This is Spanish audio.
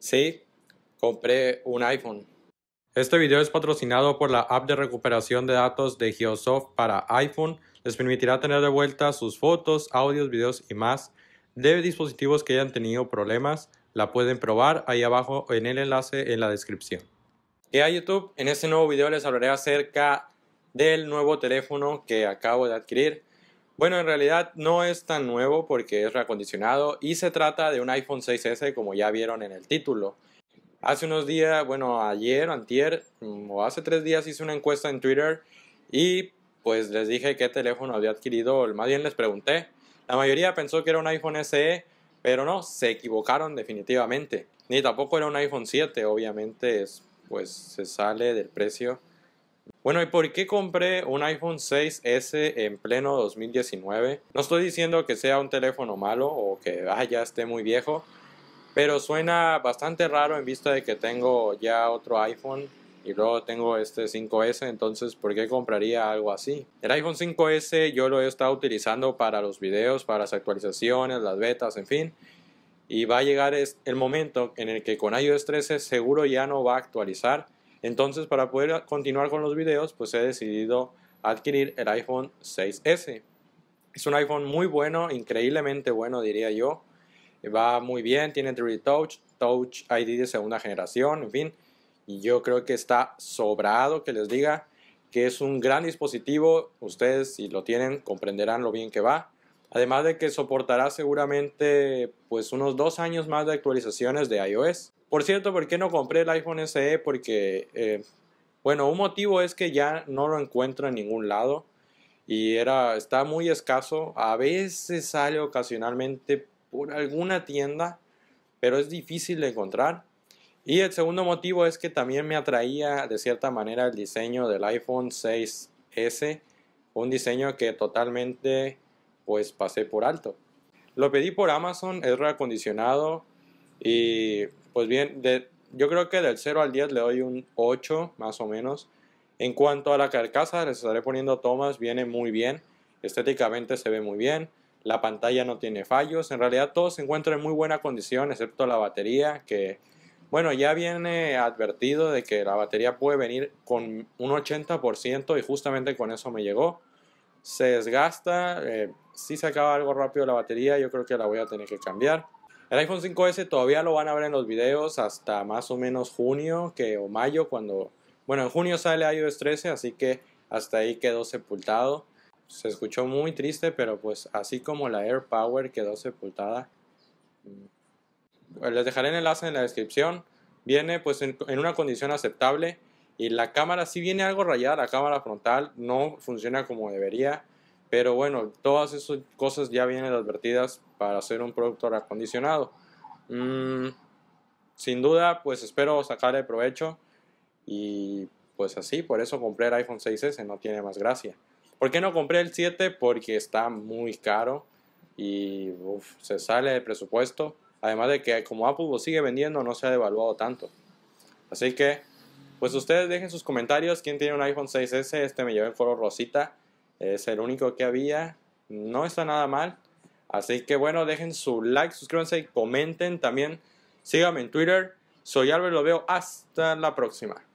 Sí, compré un iPhone. Este video es patrocinado por la app de recuperación de datos de Geosoft para iPhone. Les permitirá tener de vuelta sus fotos, audios, videos y más de dispositivos que hayan tenido problemas. La pueden probar ahí abajo en el enlace en la descripción. ¿Qué a YouTube, en este nuevo video les hablaré acerca del nuevo teléfono que acabo de adquirir. Bueno, en realidad no es tan nuevo porque es reacondicionado y se trata de un iPhone 6S como ya vieron en el título. Hace unos días, bueno, ayer, antier mm, o hace tres días hice una encuesta en Twitter y pues les dije qué teléfono había adquirido, más bien les pregunté. La mayoría pensó que era un iPhone SE, pero no, se equivocaron definitivamente. Ni tampoco era un iPhone 7, obviamente pues se sale del precio bueno, ¿y por qué compré un iPhone 6S en pleno 2019? No estoy diciendo que sea un teléfono malo o que ah, ya esté muy viejo, pero suena bastante raro en vista de que tengo ya otro iPhone y luego tengo este 5S, entonces ¿por qué compraría algo así? El iPhone 5S yo lo he estado utilizando para los videos, para las actualizaciones, las betas, en fin. Y va a llegar el momento en el que con iOS 13 seguro ya no va a actualizar entonces, para poder continuar con los videos, pues he decidido adquirir el iPhone 6S. Es un iPhone muy bueno, increíblemente bueno, diría yo. Va muy bien, tiene 3D Touch, Touch ID de segunda generación, en fin. Y yo creo que está sobrado que les diga que es un gran dispositivo. Ustedes, si lo tienen, comprenderán lo bien que va. Además de que soportará seguramente pues unos dos años más de actualizaciones de iOS. Por cierto, ¿por qué no compré el iPhone SE? Porque, eh, bueno, un motivo es que ya no lo encuentro en ningún lado y era, está muy escaso. A veces sale ocasionalmente por alguna tienda, pero es difícil de encontrar. Y el segundo motivo es que también me atraía de cierta manera el diseño del iPhone 6S, un diseño que totalmente pues pasé por alto. Lo pedí por Amazon, es reacondicionado y pues bien, yo creo que del 0 al 10 le doy un 8 más o menos. En cuanto a la carcasa, les estaré poniendo tomas, viene muy bien, estéticamente se ve muy bien, la pantalla no tiene fallos, en realidad todo se encuentra en muy buena condición, excepto la batería, que bueno, ya viene advertido de que la batería puede venir con un 80% y justamente con eso me llegó. Se desgasta, eh, si se acaba algo rápido la batería, yo creo que la voy a tener que cambiar. El iPhone 5S todavía lo van a ver en los videos hasta más o menos junio que, o mayo, cuando... Bueno, en junio sale iOS 13, así que hasta ahí quedó sepultado. Se escuchó muy triste, pero pues así como la Air Power quedó sepultada. Mm, les dejaré el enlace en la descripción. Viene pues en, en una condición aceptable y la cámara sí viene algo rayada, la cámara frontal no funciona como debería. Pero bueno, todas esas cosas ya vienen advertidas para hacer un producto acondicionado mm, sin duda, pues espero sacarle provecho y pues así, por eso compré el iPhone 6S, no tiene más gracia. ¿Por qué no compré el 7? Porque está muy caro y se sale de presupuesto. Además de que como Apple sigue vendiendo, no se ha devaluado tanto. Así que, pues ustedes dejen sus comentarios. ¿Quién tiene un iPhone 6S? Este me llevé en foro rosita. Es el único que había. No está nada mal. Así que bueno, dejen su like, suscríbanse y comenten también. Síganme en Twitter. Soy Álvaro, lo veo hasta la próxima.